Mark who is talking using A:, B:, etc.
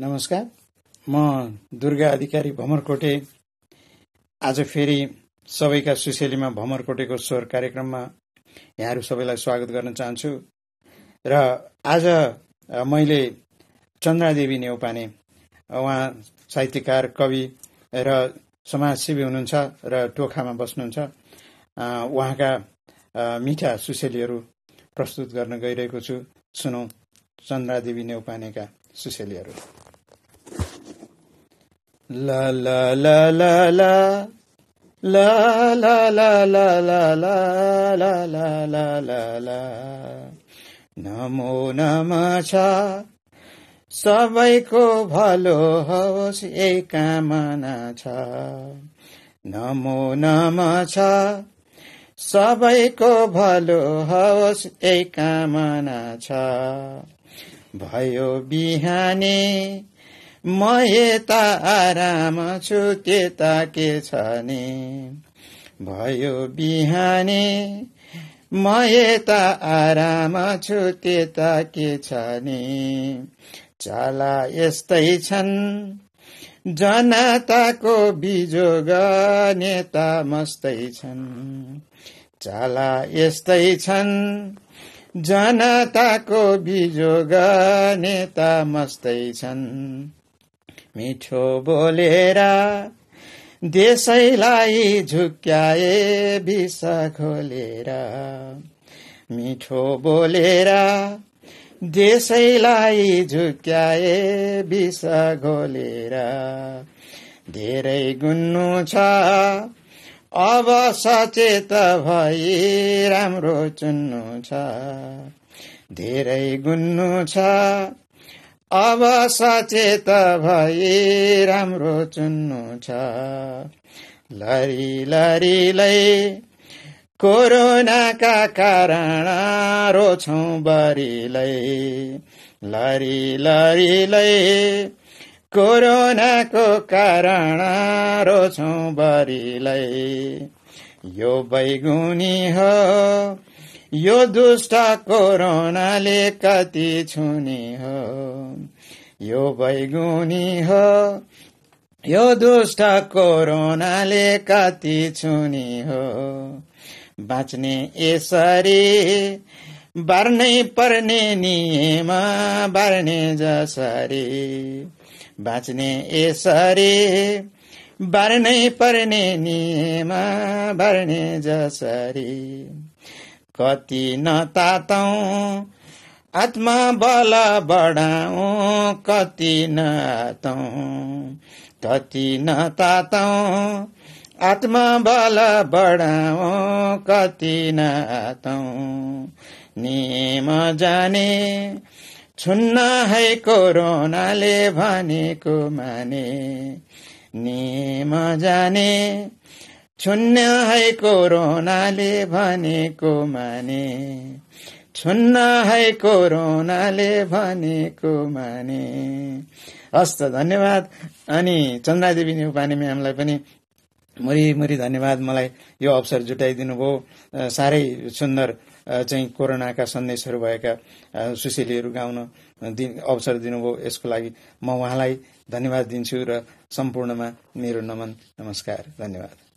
A: नमस्कार म दुर्गा अधिकारी भमरकोटे आज फेरि सबैका सुशेलीमा भमरकोटेको स्वर कार्यक्रममा यहाँहरू सबैलाई स्वागत गर्न चाहन्छु र आज मैले चन्द्रादेवी नेउपाने उहाँ साहित्यकार कवि र समाजसेवी हुनुहुन्छ र टोखामा बस्नुहुन्छ उहाँका मिठा सुशेलीहरू प्रस्तुत गर्न गइरहेको छु सुनौ चन्द्रादेवी नेउपानेका सुशेलीहरू La la la la la. La la la la la la la la la la la नमो नम छ सबैको भलो होस् यही कामना छ नमो नम छ सबैको भलो होस् यही कामना छ भयो बिहानी म यता आराम छु त्यता के छ नि भयो बिहानी म यता आराम छु त्यता के छ नि चला यस्तै छन् जनताको बिजोग नेता मस्तै छन् चला यस्तै छन् जनताको बिजोग नेता मस्तै छन् मिठो बोलेर देशैलाई झुक्याए विष खोलेर मिठो बोलेर देशैलाई झुक्याए विष घोलेर धेरै गुन्नु छ अब सचेत भई राम्रो चुन्नु छ धेरै गुन्नु छ अब सचेत भए राम्रो चुन्नु छ लरी लरीलाई कोरोनाका कारण रोछौँ बरीलाई लरी लरीलाई कोरोनाको कारण रोछौँ बरीलाई यो बैगुनी हो यो दुष्ट कोरोनाले कति छुने हो यो बैगुनी हो यो दुष्ट कोरोनाले कति छुने हो बाँच्ने यसरी बार्नै पर्ने नियमा बार्ने जसरी बाँच्ने यसरी बार्नै पर्ने नियमा बार्ने जसरी कति न तातौ आत्मा बल बढाऊ कति नतौ कति न तातौ आत्मा बल बढाऊ कति नतौ निम जाने छुन्न है कोरोनाले भनेको माने निम जाने छुन्न है कोरोनाले भनेको माने छुन्न है कोरोनाले भनेको माने हस् धन्यवाद अनि चन्द्रादेवी उपाने म्यामलाई पनि मुरी धन्यवाद मलाई यो अवसर जुटाइदिनु भयो साह्रै सुन्दर चाहिँ कोरोनाका सन्देशहरू भएका सुशीलीहरू गाउन अवसर दिनुभयो यसको लागि म उहाँलाई धन्यवाद दिन्छु र सम्पूर्णमा मेरो नमन नमस्कार धन्यवाद